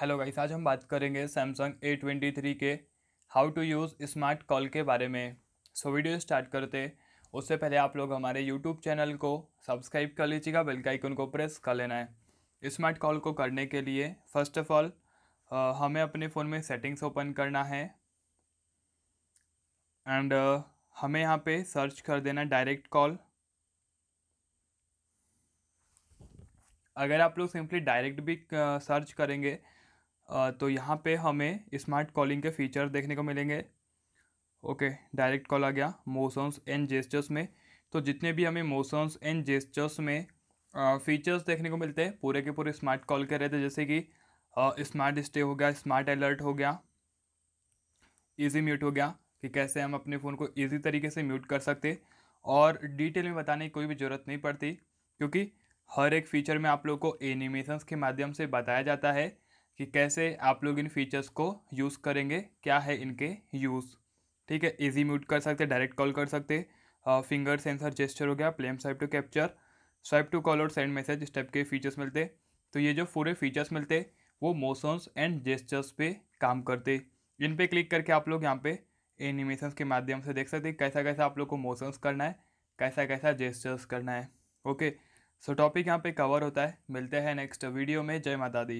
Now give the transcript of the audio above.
hello guys आज हम बात करेंगे सैमसंग ए ट्वेंटी थ्री के how to use smart call के बारे में सो वीडियो स्टार्ट करते उससे पहले आप लोग हमारे यूट्यूब चैनल को सब्सक्राइब कर लीजिएगा बेल का आइकन को प्रेस कर लेना है स्मार्ट कॉल को करने के लिए फ़र्स्ट ऑफ ऑल हमें अपने फ़ोन में सेटिंग्स ओपन करना है एंड uh, हमें यहाँ पे सर्च कर देना डायरेक्ट कॉल अगर आप लोग सिंपली डायरेक्ट भी सर्च करेंगे तो यहाँ पे हमें स्मार्ट कॉलिंग के फीचर देखने को मिलेंगे ओके डायरेक्ट कॉल आ गया मोशंस एंड जेस्टर्स में तो जितने भी हमें मोशंस एंड जेस्टर्स में फीचर्स देखने को मिलते हैं पूरे के पूरे स्मार्ट कॉल के रहते जैसे कि स्मार्ट स्टे हो गया स्मार्ट अलर्ट हो गया ईजी म्यूट हो गया कि कैसे हम अपने फ़ोन को ईजी तरीके से म्यूट कर सकते और डिटेल में बताने की कोई भी ज़रूरत नहीं पड़ती क्योंकि हर एक फीचर में आप लोग को एनिमेशंस के माध्यम से बताया जाता है कि कैसे आप लोग इन फीचर्स को यूज़ करेंगे क्या है इनके यूज़ ठीक है इजी म्यूट कर सकते डायरेक्ट कॉल कर सकते फिंगर सेंसर जेस्चर हो गया palm swipe to capture swipe to call और सेंड मैसेज इस टाइप के फीचर्स मिलते तो ये जो पूरे फीचर्स मिलते वो मोशंस एंड जेस्चर्स पे काम करते इन पे क्लिक करके आप लोग यहाँ पे एनिमेशंस के माध्यम से देख सकते कैसा कैसा आप लोग को मोशंस करना है कैसा कैसा जेस्चर्स करना है ओके सो टॉपिक यहाँ पे कवर होता है मिलते हैं नेक्स्ट वीडियो में जय माता दी